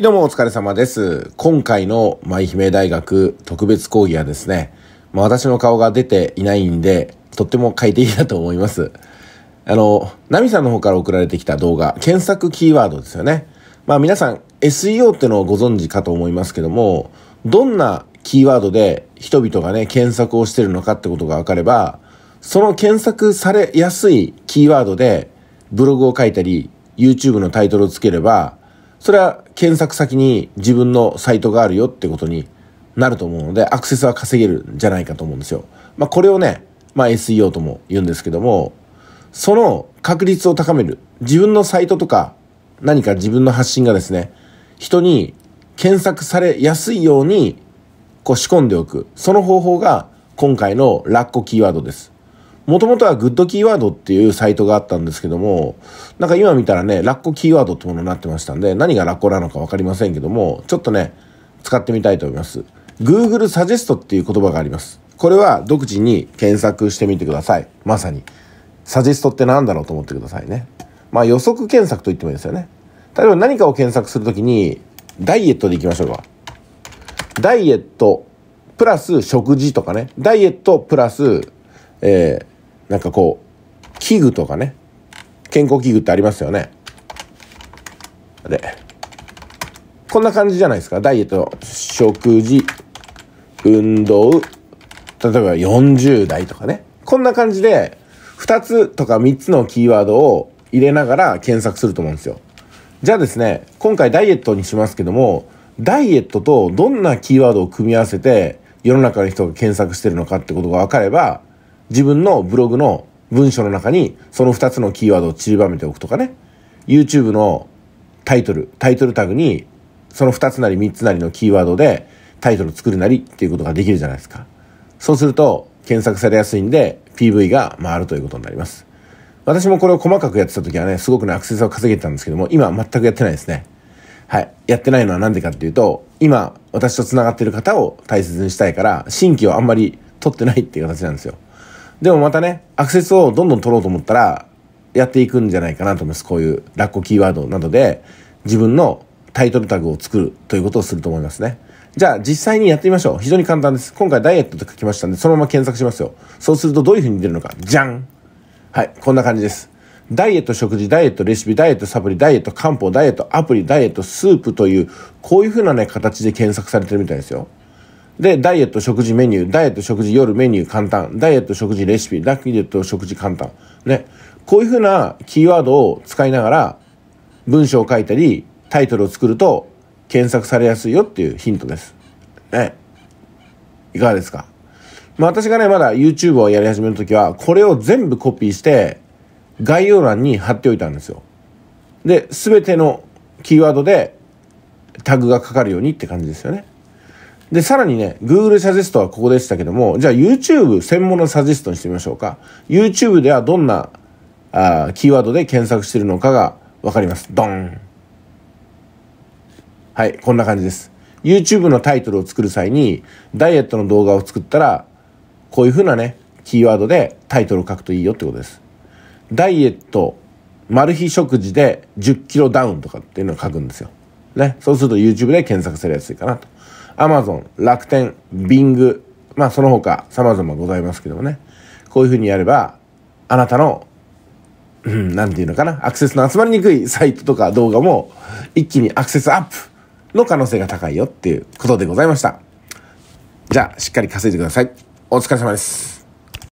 どうもお疲れ様です。今回の舞姫大学特別講義はですね、まあ、私の顔が出ていないんで、とっても快適だと思います。あの、ナミさんの方から送られてきた動画、検索キーワードですよね。まあ皆さん SEO ってのをご存知かと思いますけども、どんなキーワードで人々がね、検索をしてるのかってことがわかれば、その検索されやすいキーワードでブログを書いたり、YouTube のタイトルをつければ、それは検索先に自分のサイトがあるよってことになると思うので、アクセスは稼げるんじゃないかと思うんですよ。まあ、これをね、まあ、SEO とも言うんですけども、その確率を高める。自分のサイトとか、何か自分の発信がですね、人に検索されやすいように、こう仕込んでおく。その方法が、今回のラッコキーワードです。もともとはグッドキーワードっていうサイトがあったんですけども、なんか今見たらね、ラッコキーワードってものになってましたんで、何がラッコなのかわかりませんけども、ちょっとね、使ってみたいと思います。Google Suggest っていう言葉があります。これは独自に検索してみてください。まさに。サジェストって何だろうと思ってくださいね。まあ予測検索と言ってもいいですよね。例えば何かを検索するときに、ダイエットでいきましょうか。ダイエット、プラス食事とかね。ダイエット、プラス、えー、なんかこう、器具とかね、健康器具ってありますよね。で、こんな感じじゃないですか。ダイエット、食事、運動、例えば40代とかね。こんな感じで、2つとか3つのキーワードを入れながら検索すると思うんですよ。じゃあですね、今回ダイエットにしますけども、ダイエットとどんなキーワードを組み合わせて世の中の人が検索してるのかってことが分かれば、自分のブログの文章の中にその2つのキーワードを散りばめておくとかね。YouTube のタイトル、タイトルタグにその2つなり3つなりのキーワードでタイトル作るなりっていうことができるじゃないですか。そうすると検索されやすいんで PV が回るということになります。私もこれを細かくやってた時はね、すごくね、アクセスを稼げてたんですけども、今全くやってないですね。はい。やってないのはなんでかっていうと、今、私と繋がってる方を大切にしたいから、新規をあんまり取ってないっていう形なんですよ。でもまたね、アクセスをどんどん取ろうと思ったら、やっていくんじゃないかなと思います。こういうラッコキーワードなどで、自分のタイトルタグを作るということをすると思いますね。じゃあ実際にやってみましょう。非常に簡単です。今回ダイエットと書きましたんで、そのまま検索しますよ。そうするとどういう風に出るのか。じゃんはい、こんな感じです。ダイエット食事、ダイエットレシピ、ダイエットサプリ、ダイエット漢方、ダイエットアプリ、ダイエットスープという、こういう風なね、形で検索されてるみたいですよ。で、ダイエット、食事、メニュー、ダイエット、食事、夜、メニュー、簡単、ダイエット、食事、レシピ、ダイエット、食事、簡単。ね。こういうふうなキーワードを使いながら、文章を書いたり、タイトルを作ると、検索されやすいよっていうヒントです。ね。いかがですかまあ私がね、まだ YouTube をやり始めるときは、これを全部コピーして、概要欄に貼っておいたんですよ。で、すべてのキーワードでタグがかかるようにって感じですよね。で、さらにね、Google サジェストはここでしたけども、じゃあ YouTube 専門のサジェストにしてみましょうか。YouTube ではどんなあキーワードで検索してるのかがわかります。ドン。はい、こんな感じです。YouTube のタイトルを作る際に、ダイエットの動画を作ったら、こういうふうなね、キーワードでタイトルを書くといいよってことです。ダイエット、マル秘食事で10キロダウンとかっていうのを書くんですよ。ね。そうすると YouTube で検索するやすいかなと。Amazon、楽天、ビング、まあその他様々ございますけどもね、こういうふうにやれば、あなたの、うん、なんていうのかな、アクセスの集まりにくいサイトとか動画も一気にアクセスアップの可能性が高いよっていうことでございました。じゃあ、しっかり稼いでください。お疲れ様です。